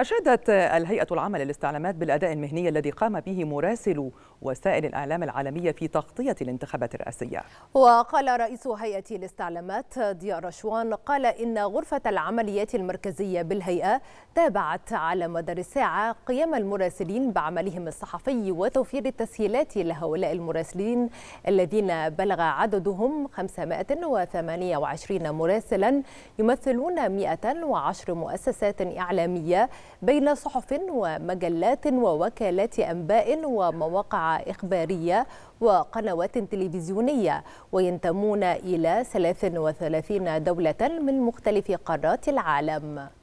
أشادت الهيئة العامة للاستعلامات بالأداء المهني الذي قام به مراسل وسائل الإعلام العالمية في تغطية الانتخابات الرئاسية وقال رئيس هيئة الاستعلامات ضياء رشوان قال إن غرفة العمليات المركزية بالهيئة تابعت على مدار الساعة قيام المراسلين بعملهم الصحفي وتوفير التسهيلات لهؤلاء المراسلين الذين بلغ عددهم 528 مراسلا يمثلون 110 مؤسسات إعلامية بين صحف ومجلات ووكالات أنباء ومواقع إخبارية وقنوات تلفزيونية وينتمون إلى 33 دولة من مختلف قارات العالم